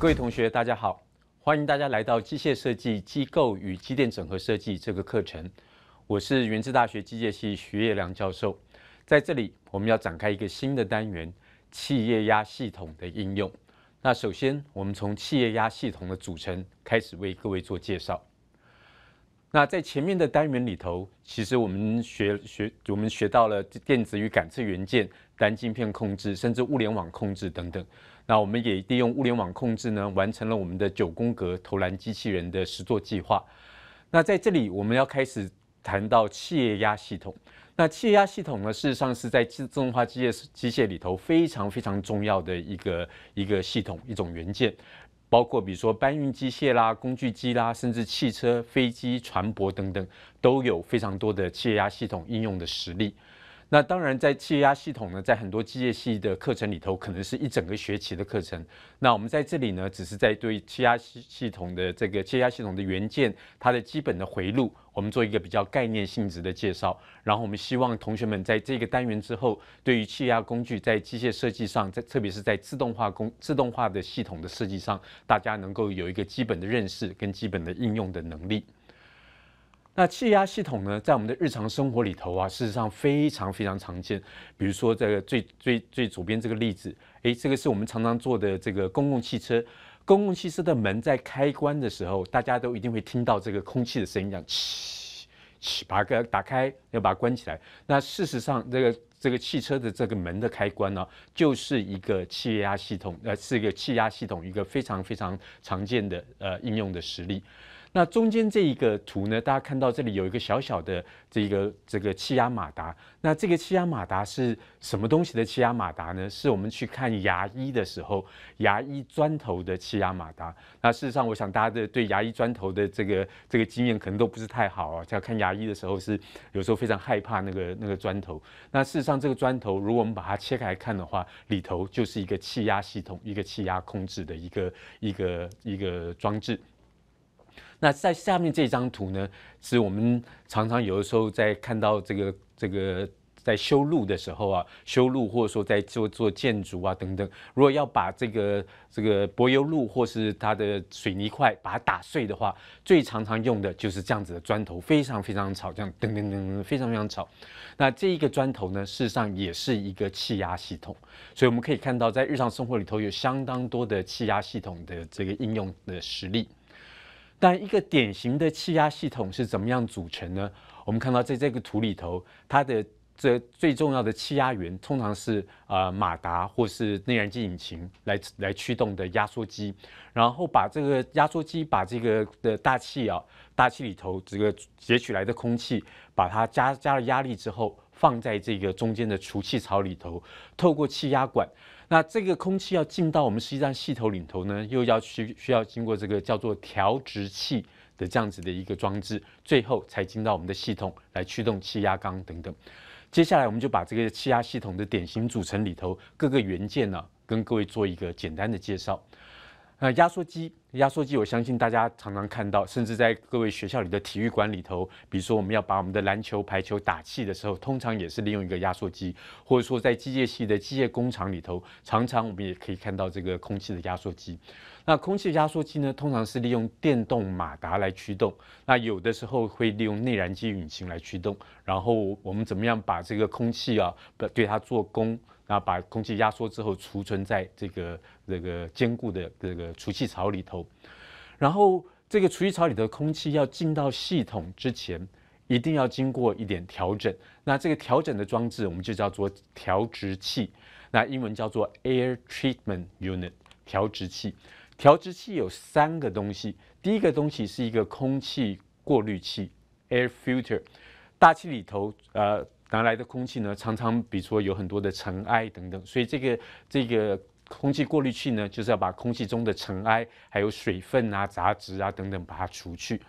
各位同学，大家好！欢迎大家来到机械设计、机构与机电整合设计这个课程。我是云志大学机械系徐业良教授。在这里，我们要展开一个新的单元——气液压系统的应用。那首先，我们从气液压系统的组成开始为各位做介绍。那在前面的单元里头，其实我们学学我们学到了电子与感测元件、单晶片控制，甚至物联网控制等等。那我们也利用物联网控制呢，完成了我们的九宫格投篮机器人的实作计划。那在这里，我们要开始谈到气液压系统。那气压系统呢，事实上是在自动化机械机械里头非常非常重要的一个一个系统，一种元件。包括比如说搬运机械啦、工具机啦，甚至汽车、飞机、船舶等等，都有非常多的气压系统应用的实例。那当然，在气压系统呢，在很多机械系的课程里头，可能是一整个学期的课程。那我们在这里呢，只是在对气压系系统的这个气压系统的元件、它的基本的回路，我们做一个比较概念性质的介绍。然后我们希望同学们在这个单元之后，对于气压工具在机械设计上，在特别是在自动化工自动化的系统的设计上，大家能够有一个基本的认识跟基本的应用的能力。那气压系统呢，在我们的日常生活里头啊，事实上非常非常常见。比如说，这个最最最左边这个例子，诶，这个是我们常常做的这个公共汽车。公共汽车的门在开关的时候，大家都一定会听到这个空气的声音，样嘁嘁”，把个打开，要把它关起来。那事实上，这个这个汽车的这个门的开关呢，就是一个气压系统，呃，是一个气压系统一个非常非常常见的呃应用的实例。那中间这一个图呢？大家看到这里有一个小小的这个这个气压马达。那这个气压马达是什么东西的气压马达呢？是我们去看牙医的时候牙医砖头的气压马达。那事实上，我想大家的对牙医砖头的这个这个经验可能都不是太好啊，在看牙医的时候是有时候非常害怕那个那个砖头。那事实上，这个砖头如果我们把它切开来看的话，里头就是一个气压系统，一个气压控制的一个一个一个装置。那在下面这张图呢，是我们常常有的时候在看到这个这个在修路的时候啊，修路或者说在做做建筑啊等等，如果要把这个这个柏油路或是它的水泥块把它打碎的话，最常常用的就是这样子的砖头，非常非常吵，这样噔噔噔噔，非常非常吵。那这一个砖头呢，事实上也是一个气压系统，所以我们可以看到在日常生活里头有相当多的气压系统的这个应用的实例。但一个典型的气压系统是怎么样组成呢？我们看到在这个图里头，它的这最重要的气压源通常是呃马达或是内燃机引擎来来驱动的压缩机，然后把这个压缩机把这个的大气啊大气里头这个截取来的空气，把它加加了压力之后，放在这个中间的储气槽里头，透过气压管。那这个空气要进到我们实际上系统里头呢，又要去需要经过这个叫做调直器的这样子的一个装置，最后才进到我们的系统来驱动气压缸等等。接下来我们就把这个气压系统的典型组成里头各个元件呢，跟各位做一个简单的介绍。那压缩机，压缩机，我相信大家常常看到，甚至在各位学校里的体育馆里头，比如说我们要把我们的篮球、排球打气的时候，通常也是利用一个压缩机，或者说在机械系的机械工厂里头，常常我们也可以看到这个空气的压缩机。那空气压缩机呢，通常是利用电动马达来驱动，那有的时候会利用内燃机引擎来驱动。然后我们怎么样把这个空气啊，对它做功？那把空气压缩之后储存在这个这个坚固的这个储气槽里头，然后这个储气槽里的空气要进到系统之前，一定要经过一点调整。那这个调整的装置我们就叫做调直器，那英文叫做 air treatment unit，调直器。调直器有三个东西，第一个东西是一个空气过滤器 air filter，大气里头呃。拿来的空气呢，常常比如说有很多的尘埃等等，所以这个这个空气过滤器呢，就是要把空气中的尘埃、还有水分啊、杂质啊等等把它除去。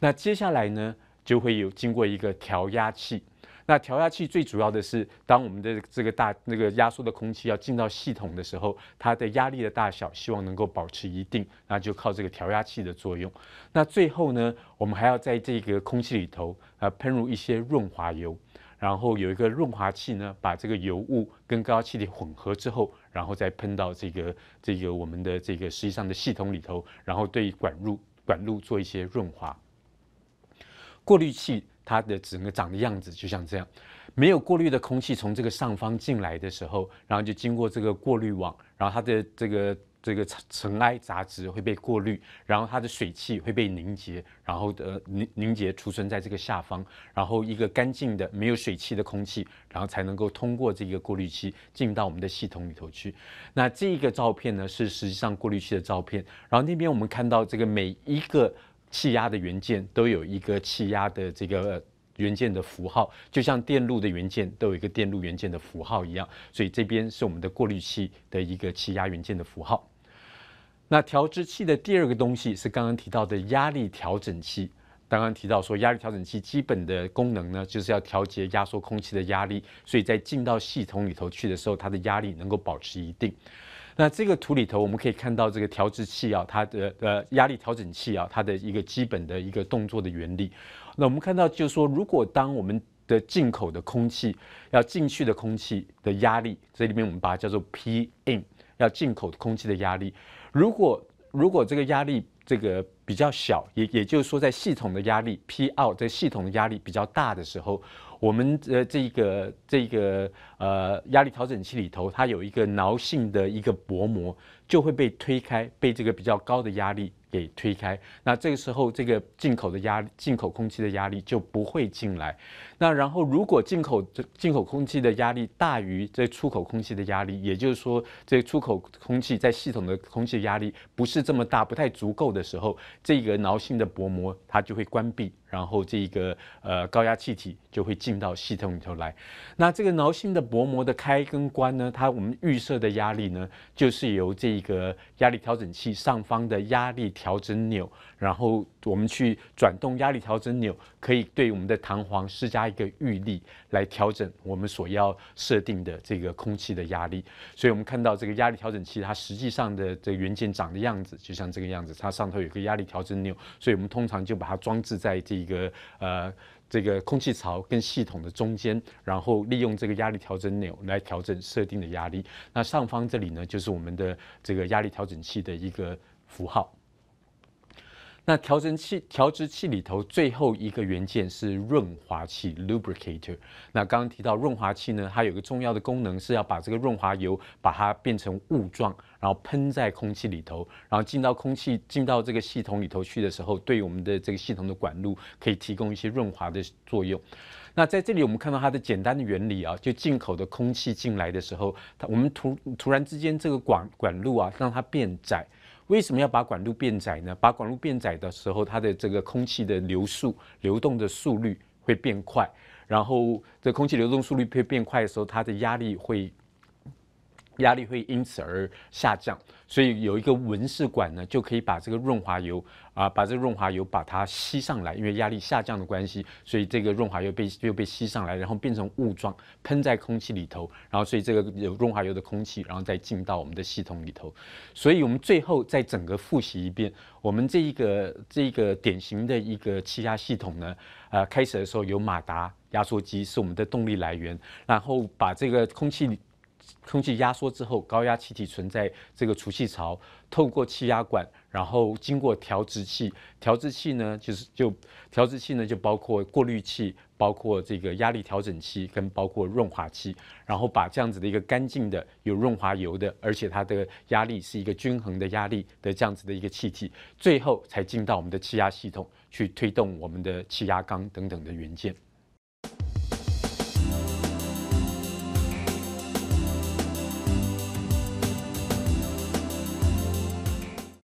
那接下来呢，就会有经过一个调压器。那调压器最主要的是，当我们的这个大那个压缩的空气要进到系统的时候，它的压力的大小希望能够保持一定，那就靠这个调压器的作用。那最后呢，我们还要在这个空气里头啊喷入一些润滑油。然后有一个润滑器呢，把这个油雾跟高压气体混合之后，然后再喷到这个这个我们的这个实际上的系统里头，然后对管路管路做一些润滑。过滤器它的整个长的样子就像这样，没有过滤的空气从这个上方进来的时候，然后就经过这个过滤网，然后它的这个。这个尘埃杂质会被过滤，然后它的水汽会被凝结，然后的凝凝结储存在这个下方，然后一个干净的没有水汽的空气，然后才能够通过这个过滤器进到我们的系统里头去。那这个照片呢是实际上过滤器的照片，然后那边我们看到这个每一个气压的元件都有一个气压的这个元件的符号，就像电路的元件都有一个电路元件的符号一样，所以这边是我们的过滤器的一个气压元件的符号。那调制器的第二个东西是刚刚提到的压力调整器。刚刚提到说，压力调整器基本的功能呢，就是要调节压缩空气的压力，所以在进到系统里头去的时候，它的压力能够保持一定。那这个图里头，我们可以看到这个调制器啊，它的呃压力调整器啊，它的一个基本的一个动作的原理。那我们看到就是说，如果当我们的进口的空气要进去的空气的压力，这里面我们把它叫做 P in，要进口的空气的压力。如果如果这个压力这个比较小，也也就是说，在系统的压力 P 二在系统的压力比较大的时候，我们呃这个这个呃压力调整器里头，它有一个挠性的一个薄膜。就会被推开，被这个比较高的压力给推开。那这个时候，这个进口的压力，进口空气的压力就不会进来。那然后，如果进口这进口空气的压力大于这出口空气的压力，也就是说，这出口空气在系统的空气压力不是这么大、不太足够的时候，这个挠性的薄膜它就会关闭，然后这个呃高压气体就会进到系统里头来。那这个挠性的薄膜的开跟关呢，它我们预设的压力呢，就是由这。一个压力调整器上方的压力调整钮，然后我们去转动压力调整钮，可以对我们的弹簧施加一个预力，来调整我们所要设定的这个空气的压力。所以我们看到这个压力调整器，它实际上的这元件长的样子就像这个样子，它上头有个压力调整钮，所以我们通常就把它装置在这个呃。这个空气槽跟系统的中间，然后利用这个压力调整钮来调整设定的压力。那上方这里呢，就是我们的这个压力调整器的一个符号。那调整器、调制器里头最后一个元件是润滑器 （lubricator）。那刚刚提到润滑器呢，它有个重要的功能是要把这个润滑油把它变成雾状，然后喷在空气里头，然后进到空气、进到这个系统里头去的时候，对我们的这个系统的管路可以提供一些润滑的作用。那在这里我们看到它的简单的原理啊，就进口的空气进来的时候，它我们突突然之间这个管管路啊让它变窄。为什么要把管路变窄呢？把管路变窄的时候，它的这个空气的流速、流动的速率会变快，然后这空气流动速率会变快的时候，它的压力会。压力会因此而下降，所以有一个纹饰管呢，就可以把这个润滑油啊，把这个润滑油把它吸上来，因为压力下降的关系，所以这个润滑油被又被吸上来，然后变成雾状喷在空气里头，然后所以这个有润滑油的空气，然后再进到我们的系统里头。所以我们最后再整个复习一遍，我们这一个这一个典型的一个气压系统呢，呃，开始的时候有马达压缩机是我们的动力来源，然后把这个空气。空气压缩之后，高压气体存在这个储气槽，透过气压管，然后经过调制器。调制器呢，就是就调制器呢就包括过滤器，包括这个压力调整器，跟包括润滑器。然后把这样子的一个干净的、有润滑油的，而且它的压力是一个均衡的压力的这样子的一个气体，最后才进到我们的气压系统去推动我们的气压缸等等的元件。